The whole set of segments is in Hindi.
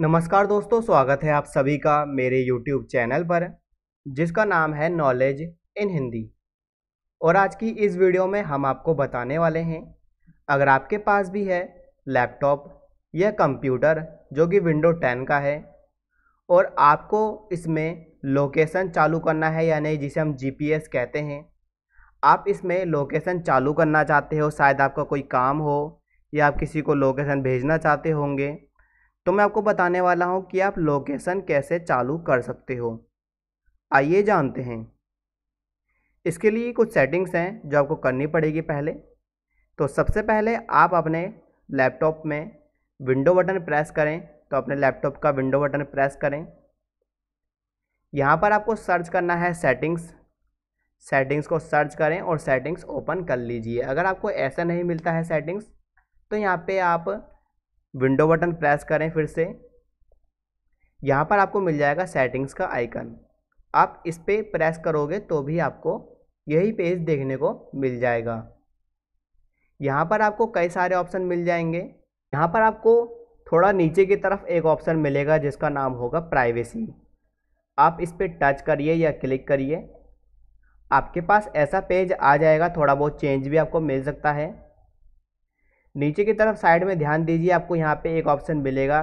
नमस्कार दोस्तों स्वागत है आप सभी का मेरे यूट्यूब चैनल पर जिसका नाम है नॉलेज इन हिंदी और आज की इस वीडियो में हम आपको बताने वाले हैं अगर आपके पास भी है लैपटॉप या कंप्यूटर जो कि विंडो 10 का है और आपको इसमें लोकेशन चालू करना है यानी जिसे हम जीपीएस कहते हैं आप इसमें लोकेसन चालू करना चाहते हो शायद आपका कोई काम हो या आप किसी को लोकेसन भेजना चाहते होंगे तो मैं आपको बताने वाला हूँ कि आप लोकेशन कैसे चालू कर सकते हो आइए जानते हैं इसके लिए कुछ सेटिंग्स हैं जो आपको करनी पड़ेगी पहले तो सबसे पहले आप अपने लैपटॉप में विंडो बटन प्रेस करें तो अपने लैपटॉप का विंडो बटन प्रेस करें यहाँ पर आपको सर्च करना है सेटिंग्स सेटिंग्स को सर्च करें और सेटिंग्स ओपन कर लीजिए अगर आपको ऐसा नहीं मिलता है सेटिंग्स तो यहाँ पे आप विंडो बटन प्रेस करें फिर से यहाँ पर आपको मिल जाएगा सेटिंग्स का आइकन आप इस पर प्रेस करोगे तो भी आपको यही पेज देखने को मिल जाएगा यहाँ पर आपको कई सारे ऑप्शन मिल जाएंगे यहाँ पर आपको थोड़ा नीचे की तरफ एक ऑप्शन मिलेगा जिसका नाम होगा प्राइवेसी आप इस पर टच करिए या क्लिक करिए आपके पास ऐसा पेज आ जाएगा थोड़ा बहुत चेंज भी आपको मिल सकता है नीचे की तरफ साइड में ध्यान दीजिए आपको यहाँ पे एक ऑप्शन मिलेगा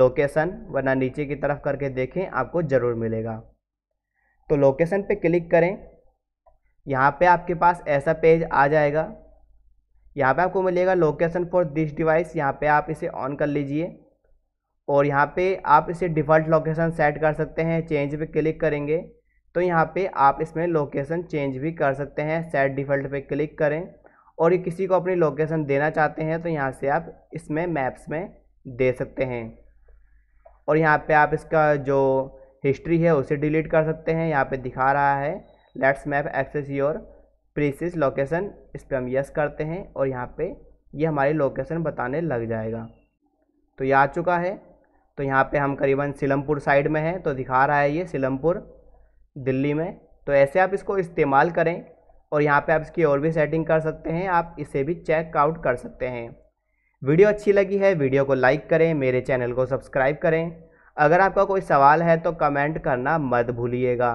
लोकेशन वरना नीचे की तरफ करके देखें आपको ज़रूर मिलेगा तो लोकेशन पे क्लिक करें यहाँ पे आपके पास ऐसा पेज आ जाएगा यहाँ पे आपको मिलेगा लोकेशन फॉर दिस डिवाइस यहाँ पे आप इसे ऑन कर लीजिए और यहाँ पे आप इसे डिफ़ॉल्ट लोकेशन सेट कर सकते हैं चेंज पे क्लिक करेंगे तो यहाँ पे आप इसमें लोकेशन चेंज भी कर सकते हैं सेट डिफ़ॉल्ट पे क्लिक करें और ये किसी को अपनी लोकेशन देना चाहते हैं तो यहाँ से आप इसमें मैप्स में दे सकते हैं और यहाँ पे आप इसका जो हिस्ट्री है उसे डिलीट कर सकते हैं यहाँ पे दिखा रहा है let's map access your precise location इस पर हम यस करते हैं और यहाँ पे ये यह हमारी लोकेशन बताने लग जाएगा तो ये आ चुका है तो यहाँ पे हम करीबन सिलमपुर साइड में हैं तो दिखा रहा है ये सिलमपुर दिल्ली में तो ऐसे आप इसको इस्तेमाल करें और यहाँ पे आप इसकी और भी सेटिंग कर सकते हैं आप इसे भी चेकआउट कर सकते हैं वीडियो अच्छी लगी है वीडियो को लाइक करें मेरे चैनल को सब्सक्राइब करें अगर आपका कोई सवाल है तो कमेंट करना मत भूलिएगा